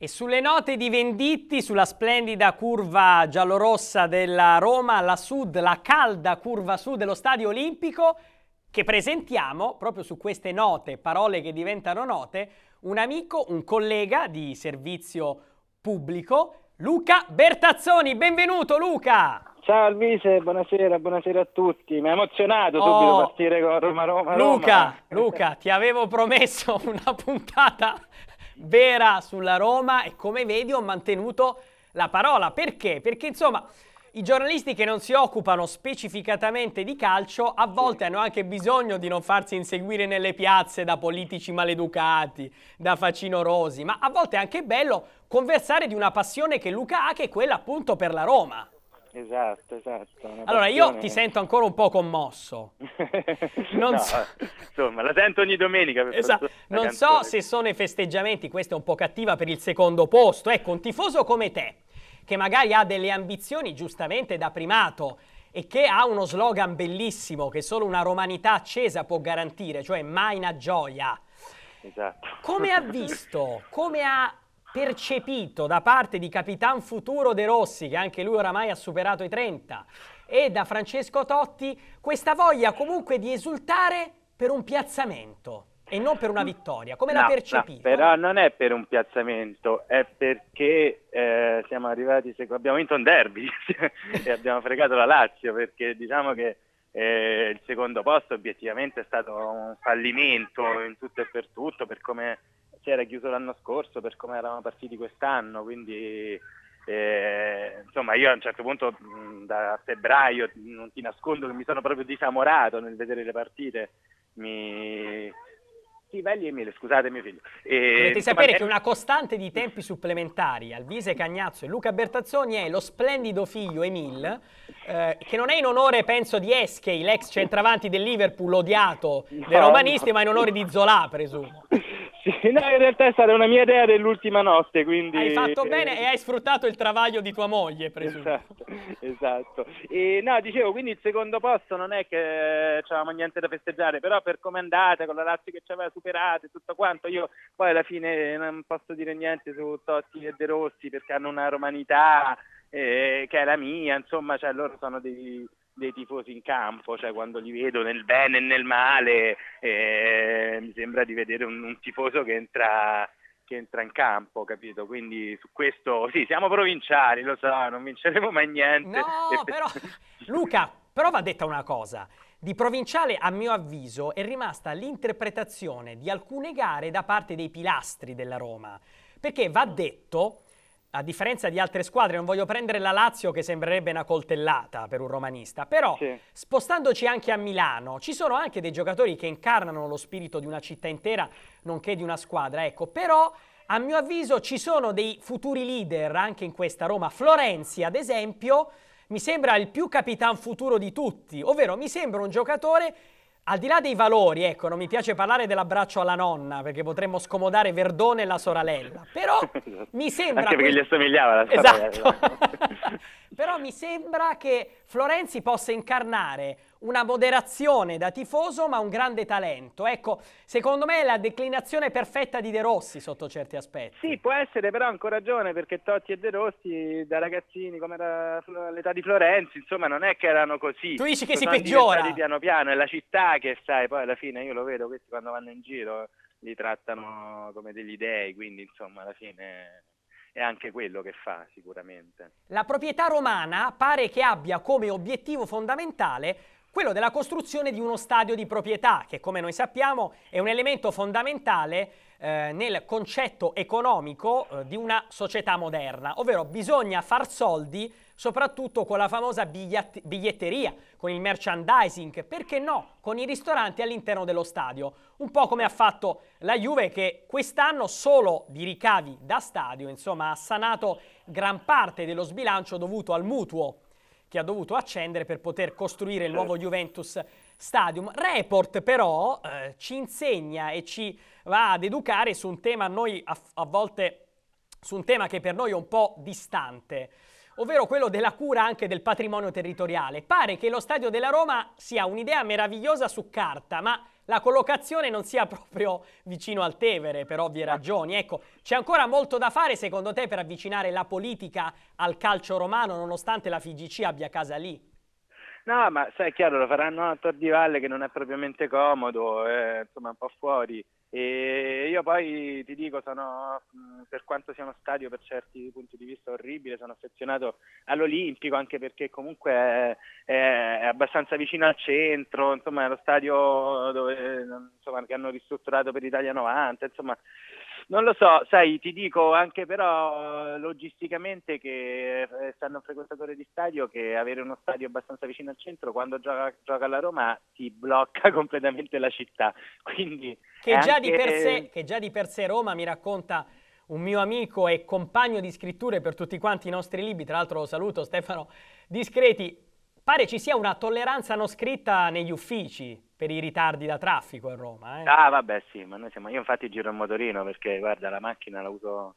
E sulle note di Venditti, sulla splendida curva giallorossa della Roma, la sud, la calda curva sud dello stadio olimpico, che presentiamo proprio su queste note, parole che diventano note, un amico, un collega di servizio pubblico, Luca Bertazzoni. Benvenuto Luca! Ciao Alvise, buonasera, buonasera a tutti. Mi ha emozionato oh, subito partire con Roma Roma. Luca, Roma. Luca, ti avevo promesso una puntata vera sulla Roma e come vedi ho mantenuto la parola. Perché? Perché insomma... I giornalisti che non si occupano specificatamente di calcio a volte hanno anche bisogno di non farsi inseguire nelle piazze da politici maleducati, da facino rosi, ma a volte è anche bello conversare di una passione che Luca ha, che è quella appunto per la Roma. Esatto, esatto. Allora io ti sento ancora un po' commosso. Non no, so... Insomma, la sento ogni domenica. Esatto. Non so se sono i festeggiamenti, questa è un po' cattiva per il secondo posto. Ecco, un tifoso come te, che magari ha delle ambizioni giustamente da primato e che ha uno slogan bellissimo che solo una romanità accesa può garantire, cioè mai una gioia. Esatto. Come ha visto, come ha percepito da parte di Capitan Futuro De Rossi, che anche lui oramai ha superato i 30, e da Francesco Totti, questa voglia comunque di esultare per un piazzamento e non per una vittoria. Come no, l'ha percepito? No, però non è per un piazzamento, è perché eh, siamo arrivati, abbiamo vinto un derby e abbiamo fregato la Lazio, perché diciamo che eh, il secondo posto obiettivamente è stato un fallimento in tutto e per tutto, per come si era chiuso l'anno scorso per come eravamo partiti quest'anno, quindi eh, insomma io a un certo punto mh, da febbraio non ti nascondo che mi sono proprio disamorato nel vedere le partite. Mi, sì, belli e mille, scusate mio figlio. E, Dovete sapere che una costante di tempi supplementari al Vise Cagnazzo e Luca Bertazzoni è lo splendido figlio Emil, eh, che non è in onore, penso, di Eskey, l'ex centravanti del Liverpool odiato dai romanisti, no. ma in onore di Zola, presumo. Sì, no, in realtà è stata una mia idea dell'ultima notte, quindi... Hai fatto eh, bene e hai sfruttato il travaglio di tua moglie, presumo. Esatto, esatto. E, no, dicevo, quindi il secondo posto non è che eh, avevamo niente da festeggiare, però per come è andata, con la Lazio che ci aveva superato e tutto quanto, io poi alla fine eh, non posso dire niente su Totti e De Rossi perché hanno una romanità eh, che è la mia, insomma, cioè loro sono dei dei tifosi in campo, cioè quando li vedo nel bene e nel male eh, mi sembra di vedere un, un tifoso che entra, che entra, in campo, capito? Quindi su questo sì, siamo provinciali, lo so, non vinceremo mai niente. No, però Luca, però va detta una cosa. Di provinciale, a mio avviso, è rimasta l'interpretazione di alcune gare da parte dei pilastri della Roma. Perché va detto a differenza di altre squadre, non voglio prendere la Lazio che sembrerebbe una coltellata per un romanista, però sì. spostandoci anche a Milano, ci sono anche dei giocatori che incarnano lo spirito di una città intera, nonché di una squadra, ecco, però a mio avviso ci sono dei futuri leader anche in questa Roma, Florenzi ad esempio, mi sembra il più capitan futuro di tutti, ovvero mi sembra un giocatore al di là dei valori, ecco, non mi piace parlare dell'abbraccio alla nonna, perché potremmo scomodare Verdone e la sorella, però mi sembra... Anche perché que... gli assomigliava la sorella. Esatto. Però mi sembra che Florenzi possa incarnare una moderazione da tifoso ma un grande talento. Ecco, secondo me è la declinazione perfetta di De Rossi sotto certi aspetti. Sì, può essere, però ha ancora ragione perché Totti e De Rossi da ragazzini come era l'età di Florenzi, insomma, non è che erano così. Tu dici che Sono si peggiora. piano piano, è la città che sai, poi alla fine io lo vedo, questi quando vanno in giro li trattano come degli dei, quindi insomma, alla fine è anche quello che fa sicuramente. La proprietà romana pare che abbia come obiettivo fondamentale quello della costruzione di uno stadio di proprietà, che come noi sappiamo è un elemento fondamentale eh, nel concetto economico eh, di una società moderna, ovvero bisogna far soldi soprattutto con la famosa biglietteria, con il merchandising, perché no, con i ristoranti all'interno dello stadio, un po' come ha fatto la Juve che quest'anno solo di ricavi da stadio, insomma, ha sanato gran parte dello sbilancio dovuto al mutuo che ha dovuto accendere per poter costruire il nuovo certo. Juventus Stadium. Report però eh, ci insegna e ci va ad educare su un tema, a, a volte, su un tema che per noi è un po' distante, ovvero quello della cura anche del patrimonio territoriale. Pare che lo stadio della Roma sia un'idea meravigliosa su carta, ma la collocazione non sia proprio vicino al Tevere, per ovvie ah. ragioni. Ecco, c'è ancora molto da fare secondo te per avvicinare la politica al calcio romano, nonostante la FIGC abbia casa lì? No, ma sai, è chiaro, lo faranno a Tor di Valle che non è propriamente comodo, è eh, insomma un po' fuori. E io poi ti dico, sono, per quanto sia uno stadio per certi punti di vista orribile, sono affezionato all'Olimpico anche perché comunque è, è abbastanza vicino al centro, insomma è lo stadio dove, insomma, che hanno ristrutturato per Italia 90, insomma non lo so, sai, ti dico anche però eh, logisticamente che essendo eh, eh, un frequentatore di stadio che avere uno stadio abbastanza vicino al centro quando gioca, gioca la Roma ti blocca completamente la città. Quindi che già, anche... di sé, che già di per sé Roma mi racconta un mio amico e compagno di scritture per tutti quanti i nostri libri, tra l'altro lo saluto Stefano Discreti, pare ci sia una tolleranza non scritta negli uffici per i ritardi da traffico a Roma. Eh. Ah, vabbè, sì, ma noi siamo... io infatti giro in motorino perché, guarda, la macchina la uso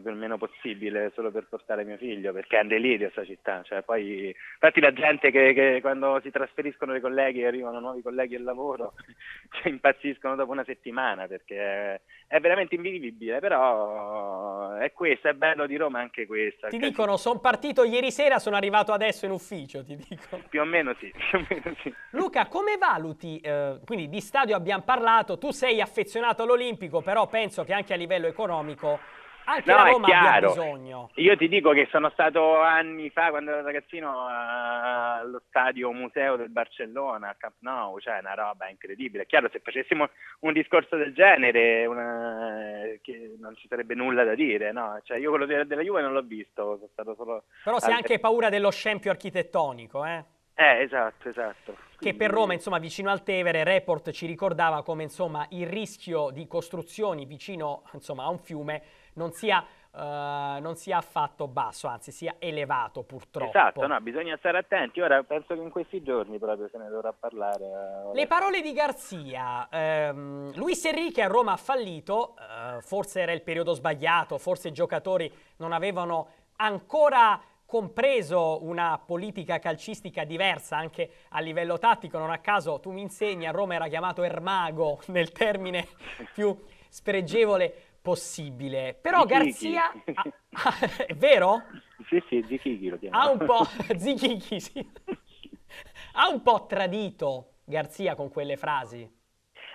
proprio il meno possibile solo per portare mio figlio, perché è un delirio questa città. Cioè, poi, infatti la gente che, che, quando si trasferiscono i colleghi e arrivano nuovi colleghi al lavoro cioè, impazziscono dopo una settimana perché è veramente invivibile, però è questo, è bello di Roma anche questa. Ti cioè, dicono, sono partito ieri sera, sono arrivato adesso in ufficio, ti dico. Più o meno sì. O meno sì. Luca, come valuti, eh, quindi di stadio abbiamo parlato, tu sei affezionato all'Olimpico, però penso che anche a livello economico anche no, la Roma è chiaro. bisogno. Io ti dico che sono stato anni fa, quando ero ragazzino, allo stadio museo del Barcellona, al Camp Nou, cioè una roba incredibile. È chiaro, se facessimo un discorso del genere una... non ci sarebbe nulla da dire, no? Cioè, io quello della, Juve non l'ho visto, sono stato solo... Però sei anche paura dello scempio architettonico, eh? Eh, esatto, esatto. Che per Roma, insomma, vicino al Tevere, Report ci ricordava come insomma, il rischio di costruzioni vicino insomma, a un fiume non sia, uh, non sia, affatto basso, anzi sia elevato purtroppo. Esatto, no, bisogna stare attenti. Ora penso che in questi giorni proprio se ne dovrà parlare. Eh, Le parole di Garzia. Ehm, Luis Enrique a Roma ha fallito, eh, forse era il periodo sbagliato, forse i giocatori non avevano ancora compreso una politica calcistica diversa anche a livello tattico, non a caso tu mi insegni, a Roma era chiamato Ermago nel termine più spregevole possibile. Però Garzia... ah, è vero? Sì, sì, Zichichi lo chiamo. Ha un po'... Zichichi, sì. Ha un po' tradito Garzia con quelle frasi.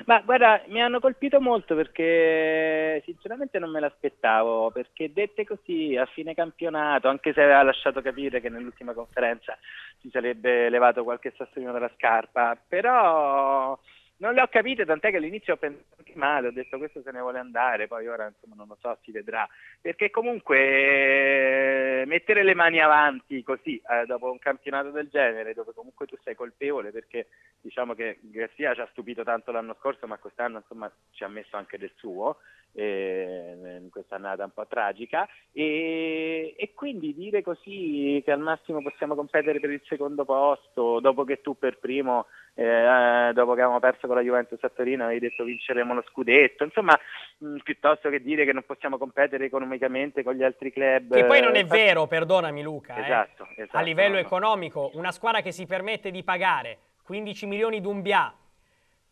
Ma guarda, mi hanno colpito molto perché sinceramente non me l'aspettavo, perché dette così a fine campionato, anche se aveva lasciato capire che nell'ultima conferenza si sarebbe levato qualche sassolino dalla scarpa, però non le ho capite, tant'è che all'inizio ho pensato anche male, ho detto questo se ne vuole andare, poi ora insomma non lo so, si vedrà. Perché comunque eh, mettere le mani avanti così eh, dopo un campionato del genere, dove comunque tu sei colpevole, perché diciamo che Garcia ci ha stupito tanto l'anno scorso, ma quest'anno insomma ci ha messo anche del suo, eh, in questa annata un po' tragica e, e, quindi dire così che al massimo possiamo competere per il secondo posto dopo che tu per primo eh, dopo che abbiamo perso con la Juventus a Torino avevi detto vinceremo lo scudetto insomma mh, mm, piuttosto che dire che non possiamo competere economicamente con gli altri club che poi non è eh, vero perdonami Luca eh. esatto, eh. esatto a livello no. economico una squadra che si permette di pagare 15 milioni di d'umbia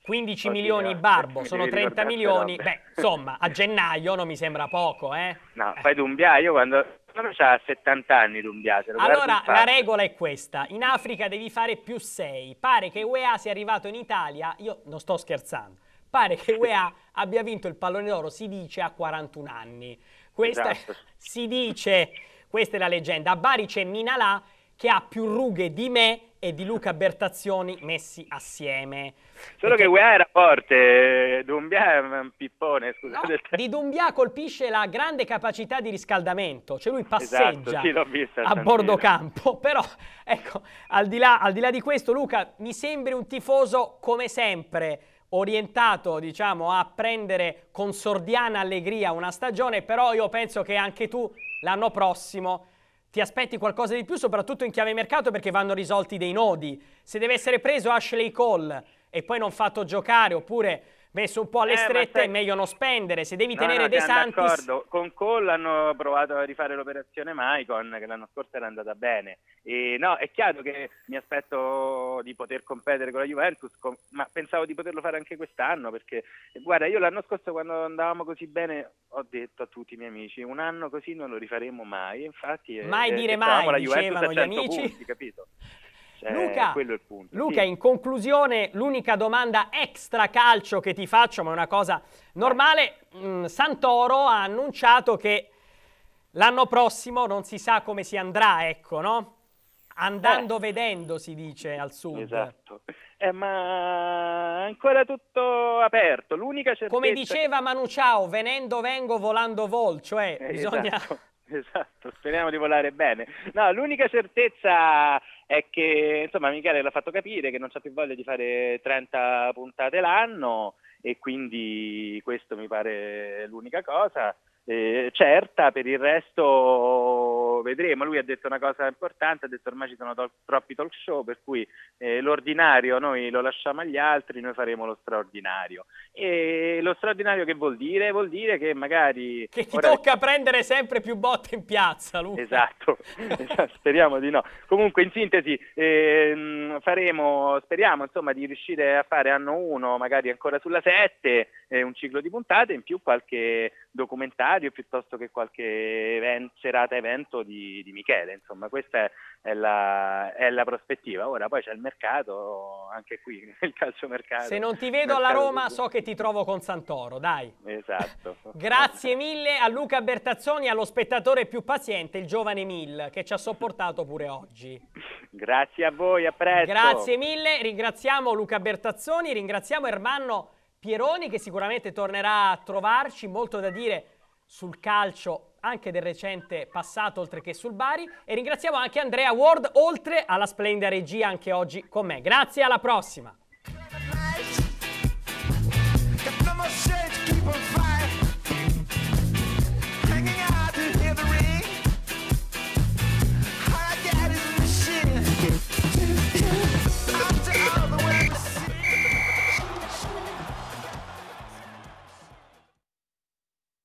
15 milioni eh, Barbo, sono 30 milioni. Beh, insomma, a gennaio non mi sembra poco, eh? No, fai Dumbia, io quando... quando c'ha 70 anni Dumbiaio. Allora, la regola è questa. In Africa devi fare più 6. Pare che UEA sia arrivato in Italia, io non sto scherzando, pare che UEA abbia vinto il pallone d'oro, si dice, a 41 anni. Questa esatto. si dice, questa è la leggenda. A Bari c'è Minalà che ha più rughe di me e di Luca Bertazioni messi assieme. Solo Perché... che UEA era forte, Dumbia è un pippone, scusate. No, di Dumbia colpisce la grande capacità di riscaldamento, cioè lui esatto, passeggia esatto, sì, a bordo campo, però ecco, al di, là, al di là di questo Luca mi sembri un tifoso come sempre orientato diciamo a prendere con sordiana allegria una stagione però io penso che anche tu l'anno prossimo ti aspetti qualcosa di più, soprattutto in chiave mercato perché vanno risolti dei nodi. Se deve essere preso Ashley Cole e poi non fatto giocare oppure messo un po' alle eh, strette, è meglio non spendere. Se devi no, tenere no, De Santis... d'accordo. Con Cole hanno provato a rifare l'operazione Maicon, che l'anno scorso era andata bene. E, no, è chiaro che mi aspetto di poter competere con la Juventus, com... ma pensavo di poterlo fare anche quest'anno, perché, guarda, io l'anno scorso quando andavamo così bene ho detto a tutti i miei amici, un anno così non lo rifaremo mai. Infatti, mai eh, dire mai, la Juventus dicevano gli amici. Punti, capito? Eh, Luca, eh, Luca sì. in conclusione, l'unica domanda extra calcio che ti faccio, ma è una cosa normale, mh, mm, Santoro ha annunciato che l'anno prossimo non si sa come si andrà, ecco, no? Andando eh. vedendo, si dice al sud. Esatto. Eh, ma ancora tutto aperto. L'unica certezza... Come diceva Manu Ciao, venendo vengo, volando vol, cioè eh, bisogna... Esatto Esatto, speriamo di volare bene. No, l'unica certezza è che, insomma, Michele l'ha fatto capire che non c'ha più voglia di fare 30 puntate l'anno e quindi questo mi pare l'unica cosa eh, certa, per il resto vedremo. Lui ha detto una cosa importante, ha detto ormai ci sono to- troppi talk show, per cui eh, l'ordinario noi lo lasciamo agli altri, noi faremo lo straordinario. E lo straordinario che vuol dire? Vuol dire che magari... Che ti ora... tocca prendere sempre più botte in piazza, Luca. Esatto, esatto speriamo di no. Comunque in sintesi ehm, faremo, speriamo insomma di riuscire a fare anno 1, magari ancora sulla 7, eh, un ciclo di puntate, in più qualche documentario piuttosto che qualche event, serata evento di, di, Michele, insomma questa è, la, è, la, prospettiva. Ora poi c'è il mercato, anche qui il calcio mercato. Se non ti vedo alla Roma so che ti trovo con Santoro, dai. Esatto. Grazie mille a Luca Bertazzoni, allo spettatore più paziente, il giovane Mil, che ci ha sopportato pure oggi. Grazie a voi, a presto. Grazie mille, ringraziamo Luca Bertazzoni, ringraziamo Ermanno Pieroni che sicuramente tornerà a trovarci, molto da dire sul calcio anche del recente passato oltre che sul Bari e ringraziamo anche Andrea Ward oltre alla splendida regia anche oggi con me. Grazie, alla prossima!